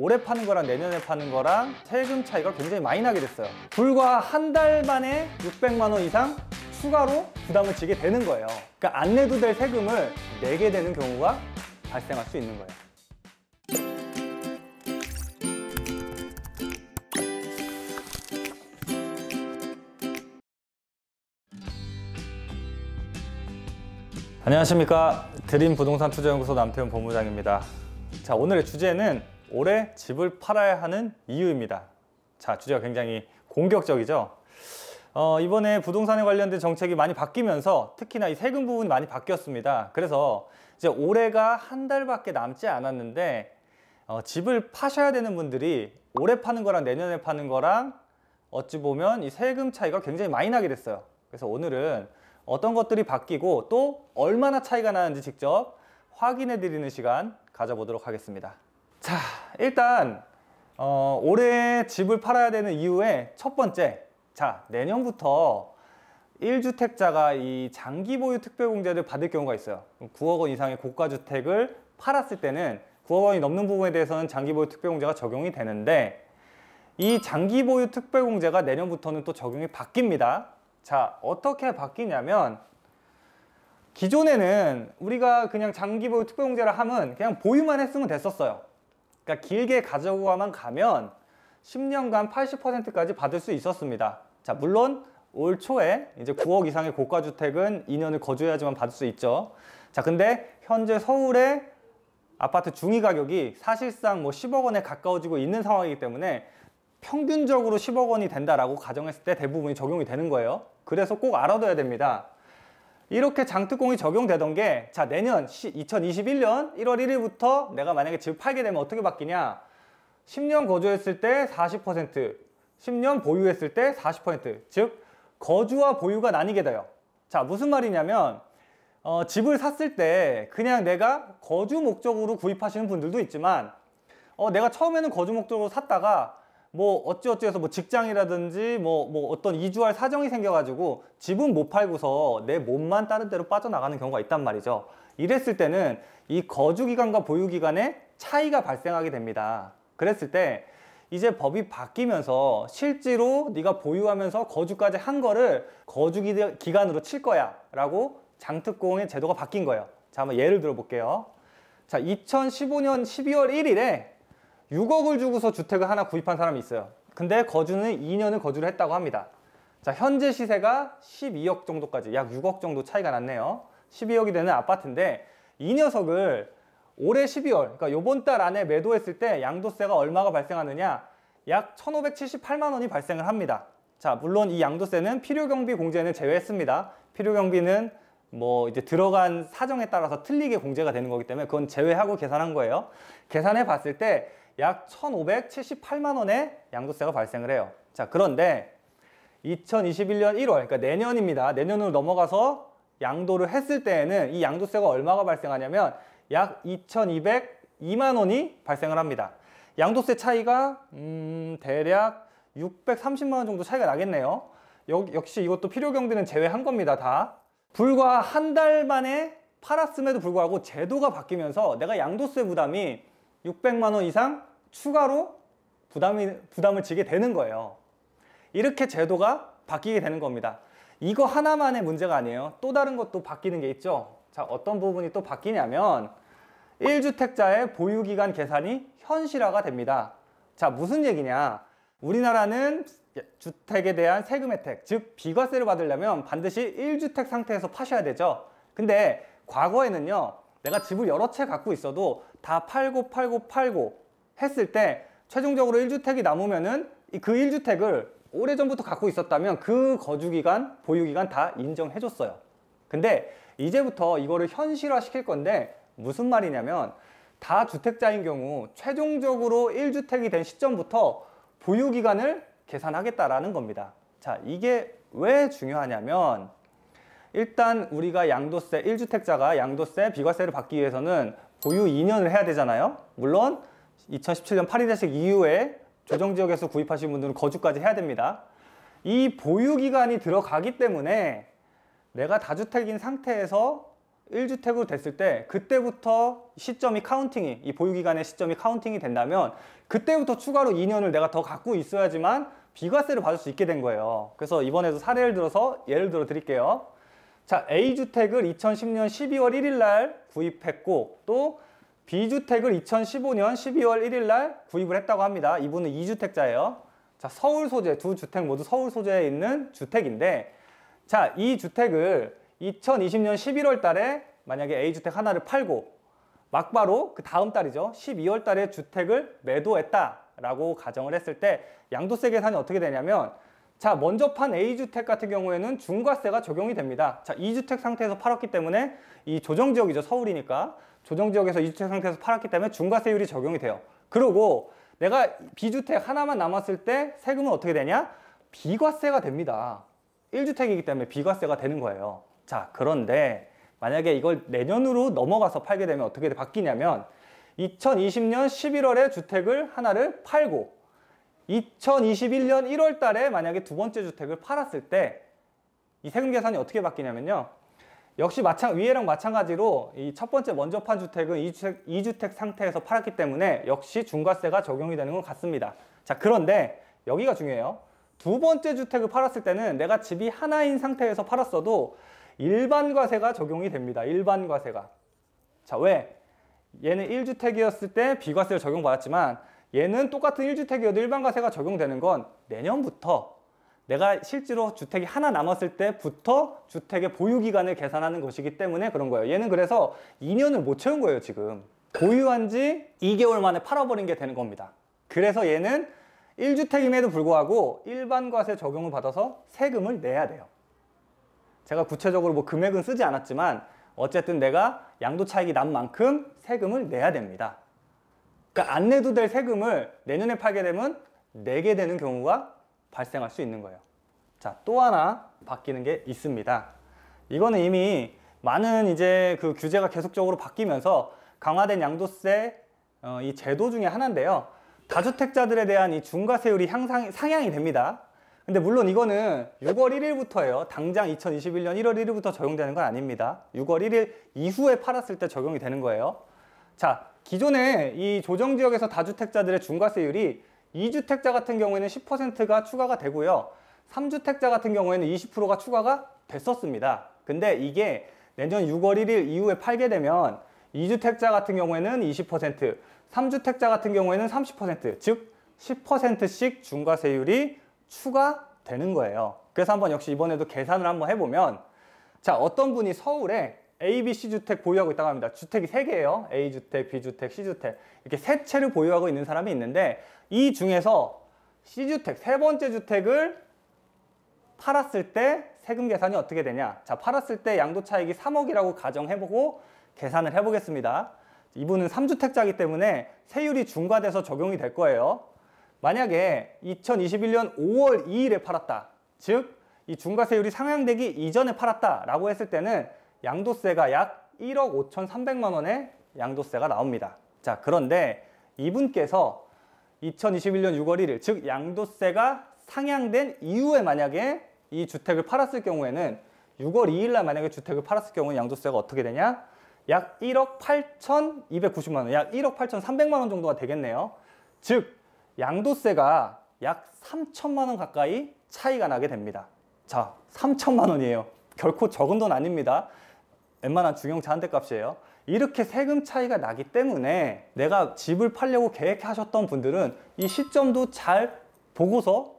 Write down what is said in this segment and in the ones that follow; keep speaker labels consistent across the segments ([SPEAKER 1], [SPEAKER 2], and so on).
[SPEAKER 1] 올해 파는 거랑 내년에 파는 거랑 세금 차이가 굉장히 많이 나게 됐어요. 불과 한 달 만에 600만 원 이상 추가로 부담을 지게 되는 거예요. 그러니까 안 내도 될 세금을 내게 되는 경우가 발생할 수 있는 거예요. 안녕하십니까 드림부동산투자연구소 남태훈 본부장입니다. 자 오늘의 주제는 올해 집을 팔아야 하는 이유입니다. 자, 주제가 굉장히 공격적이죠. 어, 이번에 부동산에 관련된 정책이 많이 바뀌면서 특히나 이 세금 부분이 많이 바뀌었습니다. 그래서 이제 올해가 한 달밖에 남지 않았는데 어, 집을 파셔야 되는 분들이 올해 파는 거랑 내년에 파는 거랑 어찌 보면 이 세금 차이가 굉장히 많이 나게 됐어요. 그래서 오늘은 어떤 것들이 바뀌고 또 얼마나 차이가 나는지 직접 확인해 드리는 시간 가져보도록 하겠습니다. 자 일단 어, 올해 집을 팔아야 되는 이유의 첫 번째 자 내년부터 1주택자가 이 장기 보유 특별공제를 받을 경우가 있어요 9억 원 이상의 고가 주택을 팔았을 때는 9억 원이 넘는 부분에 대해서는 장기 보유 특별공제가 적용이 되는데 이 장기 보유 특별공제가 내년부터는 또 적용이 바뀝니다 자 어떻게 바뀌냐면 기존에는 우리가 그냥 장기 보유 특별공제를 하면 그냥 보유만 했으면 됐었어요 그러니까 길게 가져와만 가면 10년간 80%까지 받을 수 있었습니다. 자, 물론 올 초에 이제 9억 이상의 고가 주택은 2년을 거주해야지만 받을 수 있죠. 자, 근데 현재 서울의 아파트 중위 가격이 사실상 뭐 10억 원에 가까워지고 있는 상황이기 때문에 평균적으로 10억 원이 된다라고 가정했을 때 대부분이 적용이 되는 거예요. 그래서 꼭 알아둬야 됩니다. 이렇게 장특공이 적용되던 게 자 내년 2021년 1월 1일부터 내가 만약에 집을 팔게 되면 어떻게 바뀌냐 10년 거주했을 때40% 10년 보유했을 때 40%즉 거주와 보유가 나뉘게 돼요 자 무슨 말이냐면 어, 집을 샀을 때 그냥 내가 거주 목적으로 구입하시는 분들도 있지만 어, 내가 처음에는 거주 목적으로 샀다가 뭐 어찌어찌해서 뭐 직장이라든지 뭐, 뭐 어떤 이주할 사정이 생겨가지고 집은 못 팔고서 내 몸만 다른 데로 빠져나가는 경우가 있단 말이죠. 이랬을 때는 이 거주기간과 보유기간에 차이가 발생하게 됩니다. 그랬을 때 이제 법이 바뀌면서 실제로 네가 보유하면서 거주까지 한 거를 거주기간으로 칠 거야 라고 장특공의 제도가 바뀐 거예요. 자 한번 예를 들어 볼게요. 자 2015년 12월 1일에 6억을 주고서 주택을 하나 구입한 사람이 있어요. 근데 거주는 2년을 거주를 했다고 합니다. 자, 현재 시세가 12억 정도까지 약 6억 정도 차이가 났네요. 12억이 되는 아파트인데 이 녀석을 올해 12월, 그러니까 요번 달 안에 매도했을 때 양도세가 얼마가 발생하느냐? 약 1,578만 원이 발생을 합니다. 자, 물론 이 양도세는 필요 경비 공제는 제외했습니다. 필요 경비는 뭐 이제 들어간 사정에 따라서 틀리게 공제가 되는 거기 때문에 그건 제외하고 계산한 거예요. 계산해 봤을 때약 1,578만 원의 양도세가 발생을 해요. 자, 그런데 2021년 1월, 그러니까 내년입니다. 내년으로 넘어가서 양도를 했을 때에는 이 양도세가 얼마가 발생하냐면 약 2,202만 원이 발생을 합니다. 양도세 차이가 음, 대략 630만 원 정도 차이가 나겠네요. 여, 역시 이것도 필요 경비는 제외한 겁니다, 다. 불과 한 달 만에 팔았음에도 불구하고 제도가 바뀌면서 내가 양도세 부담이 600만 원 이상 추가로 부담이, 부담을 지게 되는 거예요. 이렇게 제도가 바뀌게 되는 겁니다. 이거 하나만의 문제가 아니에요. 또 다른 것도 바뀌는 게 있죠. 자, 어떤 부분이 또 바뀌냐면 1주택자의 보유기간 계산이 현실화가 됩니다. 자, 무슨 얘기냐. 우리나라는 주택에 대한 세금 혜택, 즉 비과세를 받으려면 반드시 1주택 상태에서 파셔야 되죠. 근데 과거에는요. 내가 집을 여러 채 갖고 있어도 다 팔고 팔고 팔고 했을 때 최종적으로 1주택이 남으면은 그 1주택을 오래전부터 갖고 있었다면 그 거주기간, 보유기간 다 인정해줬어요. 근데 이제부터 이거를 현실화 시킬 건데 무슨 말이냐면 다 주택자인 경우 최종적으로 1주택이 된 시점부터 보유기간을 계산하겠다라는 겁니다. 자, 이게 왜 중요하냐면 일단 우리가 양도세, 1주택자가 양도세, 비과세를 받기 위해서는 보유 2년을 해야 되잖아요. 물론 2017년 8일회식 이후에 조정지역에서 구입하신 분들은 거주까지 해야 됩니다. 이 보유기간이 들어가기 때문에 내가 다주택인 상태에서 1주택으로 됐을 때 그때부터 시점이 카운팅이 이 보유기간의 시점이 카운팅이 된다면 그때부터 추가로 2년을 내가 더 갖고 있어야지만 비과세를 받을 수 있게 된 거예요 그래서 이번에도 사례를 들어서 예를 들어 드릴게요 자 A주택을 2010년 12월 1일 날 구입했고 또 B주택을 2015년 12월 1일 날 구입을 했다고 합니다. 이분은 2주택자예요. 자, 서울 소재, 두 주택 모두 서울 소재에 있는 주택인데 자, 이 주택을 2020년 11월 달에 만약에 A주택 하나를 팔고 막바로 그 다음 달이죠. 12월 달에 주택을 매도했다라고 가정을 했을 때 양도세 계산이 어떻게 되냐면 자, 먼저 판 A주택 같은 경우에는 중과세가 적용이 됩니다. 자, 2주택 상태에서 팔았기 때문에 이 조정지역이죠. 서울이니까. 조정 지역에서 이주택 상태에서 팔았기 때문에 중과세율이 적용이 돼요. 그리고 내가 비주택 하나만 남았을 때 세금은 어떻게 되냐? 비과세가 됩니다. 1주택이기 때문에 비과세가 되는 거예요. 자, 그런데 만약에 이걸 내년으로 넘어가서 팔게 되면 어떻게 바뀌냐면 2020년 11월에 주택을 하나를 팔고 2021년 1월 달에 만약에 두 번째 주택을 팔았을 때 이 세금 계산이 어떻게 바뀌냐면요. 역시 마찬, 위에랑 마찬가지로 이 첫 번째 먼저 판 주택은 2주택, 2주택 상태에서 팔았기 때문에 역시 중과세가 적용이 되는 것 같습니다. 자 그런데 여기가 중요해요. 두 번째 주택을 팔았을 때는 내가 집이 하나인 상태에서 팔았어도 일반과세가 적용이 됩니다. 일반과세가. 자 왜? 얘는 1주택이었을 때 비과세를 적용받았지만 얘는 똑같은 1주택이어도 일반과세가 적용되는 건 내년부터 내가 실제로 주택이 하나 남았을 때부터 주택의 보유 기간을 계산하는 것이기 때문에 그런 거예요. 얘는 그래서 2년을 못 채운 거예요, 지금. 보유한 지 2개월 만에 팔아버린 게 되는 겁니다. 그래서 얘는 1주택임에도 불구하고 일반과세 적용을 받아서 세금을 내야 돼요. 제가 구체적으로 뭐 금액은 쓰지 않았지만 어쨌든 내가 양도 차익이 난 만큼 세금을 내야 됩니다. 그러니까 안 내도 될 세금을 내년에 팔게 되면 내게 되는 경우가 발생할 수 있는 거예요. 자, 또 하나 바뀌는 게 있습니다. 이거는 이미 많은 이제 그 규제가 계속적으로 바뀌면서 강화된 양도세 어, 이 제도 중에 하나인데요. 다주택자들에 대한 이 중과세율이 향상, 상향이 됩니다. 근데 물론 이거는 6월 1일부터예요. 당장 2021년 1월 1일부터 적용되는 건 아닙니다. 6월 1일 이후에 팔았을 때 적용이 되는 거예요. 자, 기존에 이 조정지역에서 다주택자들의 중과세율이 2주택자 같은 경우에는 10%가 추가가 되고요. 3주택자 같은 경우에는 20%가 추가가 됐었습니다. 근데 이게 내년 6월 1일 이후에 팔게 되면 2주택자 같은 경우에는 20%, 3주택자 같은 경우에는 30%, 즉 10%씩 중과세율이 추가되는 거예요. 그래서 한번 역시 이번에도 계산을 한번 해보면 자 어떤 분이 서울에 A, B, C 주택 보유하고 있다고 합니다. 주택이 세개예요 A 주택, B 주택, C 주택. 이렇게 세 채를 보유하고 있는 사람이 있는데 이 중에서 C 주택, 세 번째 주택을 팔았을 때 세금 계산이 어떻게 되냐. 자, 팔았을 때 양도 차익이 3억이라고 가정해보고 계산을 해보겠습니다. 이분은 3주택자이기 때문에 세율이 중과돼서 적용이 될 거예요. 만약에 2021년 5월 2일에 팔았다. 즉, 이 중과세율이 상향되기 이전에 팔았다라고 했을 때는 양도세가 약 1억 5천3백만 원의 양도세가 나옵니다. 자, 그런데 이분께서 2021년 6월 1일, 즉 양도세가 상향된 이후에 만약에 이 주택을 팔았을 경우에는 6월 2일 날 만약에 주택을 팔았을 경우에 양도세가 어떻게 되냐? 약 1억 8,290만 천 원, 약 1억 8천3백만원 정도가 되겠네요. 즉 양도세가 약 3천만 원 가까이 차이가 나게 됩니다. 자, 3천만 원이에요. 결코 적은 돈 아닙니다. 웬만한 중형 자한대 값이에요 이렇게 세금 차이가 나기 때문에 내가 집을 팔려고 계획하셨던 분들은 이 시점도 잘 보고서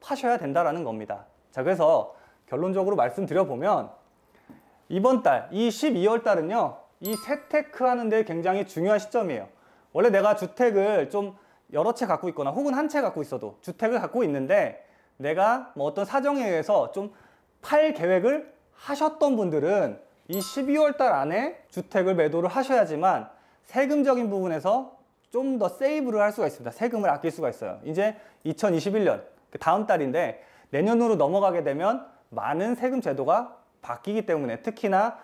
[SPEAKER 1] 파셔야 된다라는 겁니다 자 그래서 결론적으로 말씀드려보면 이번 달이 12월 달은요 이 세테크 하는데 굉장히 중요한 시점이에요 원래 내가 주택을 좀 여러 채 갖고 있거나 혹은 한 채 갖고 있어도 주택을 갖고 있는데 내가 뭐 어떤 사정에 의해서 좀 팔 계획을 하셨던 분들은 이 12월 달 안에 주택을 매도를 하셔야지만 세금적인 부분에서 좀 더 세이브를 할 수가 있습니다. 세금을 아낄 수가 있어요. 이제 2021년 그 다음 달인데 내년으로 넘어가게 되면 많은 세금 제도가 바뀌기 때문에 특히나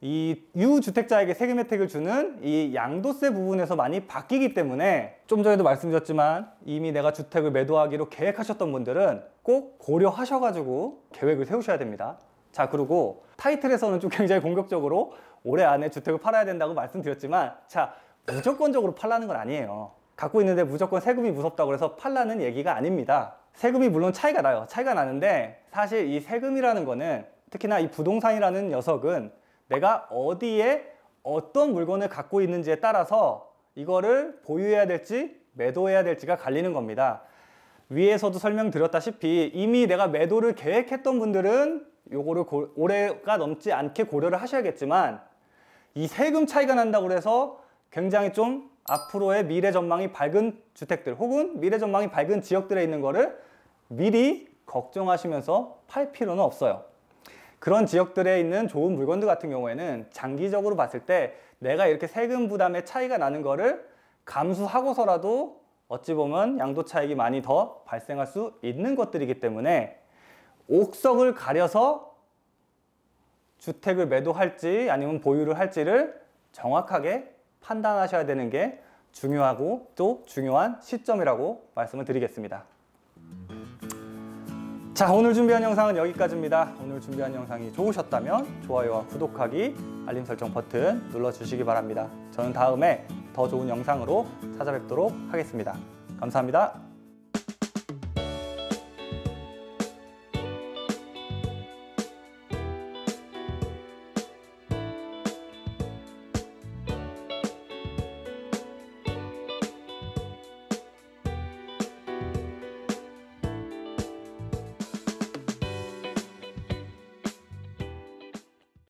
[SPEAKER 1] 이 유주택자에게 세금 혜택을 주는 이 양도세 부분에서 많이 바뀌기 때문에 좀 전에도 말씀드렸지만 이미 내가 주택을 매도하기로 계획하셨던 분들은 꼭 고려하셔가지고 계획을 세우셔야 됩니다. 자 그리고 타이틀에서는 좀 굉장히 공격적으로 올해 안에 주택을 팔아야 된다고 말씀드렸지만 자 무조건적으로 팔라는 건 아니에요 갖고 있는데 무조건 세금이 무섭다고 해서 팔라는 얘기가 아닙니다 세금이 물론 차이가 나요 차이가 나는데 사실 이 세금이라는 거는 특히나 이 부동산이라는 녀석은 내가 어디에 어떤 물건을 갖고 있는지에 따라서 이거를 보유해야 될지 매도해야 될지가 갈리는 겁니다 위에서도 설명드렸다시피 이미 내가 매도를 계획했던 분들은 요거를 고, 올해가 넘지 않게 고려를 하셔야겠지만 이 세금 차이가 난다고 해서 굉장히 좀 앞으로의 미래 전망이 밝은 주택들 혹은 미래 전망이 밝은 지역들에 있는 거를 미리 걱정하시면서 팔 필요는 없어요. 그런 지역들에 있는 좋은 물건들 같은 경우에는 장기적으로 봤을 때 내가 이렇게 세금 부담의 차이가 나는 거를 감수하고서라도 어찌 보면 양도 차익이 많이 더 발생할 수 있는 것들이기 때문에 옥석을 가려서 주택을 매도할지 아니면 보유를 할지를 정확하게 판단하셔야 되는 게 중요하고 또 중요한 시점이라고 말씀을 드리겠습니다. 자 오늘 준비한 영상은 여기까지입니다. 오늘 준비한 영상이 좋으셨다면 좋아요와 구독하기, 알림 설정 버튼 눌러주시기 바랍니다. 저는 다음에 더 좋은 영상으로 찾아뵙도록 하겠습니다. 감사합니다.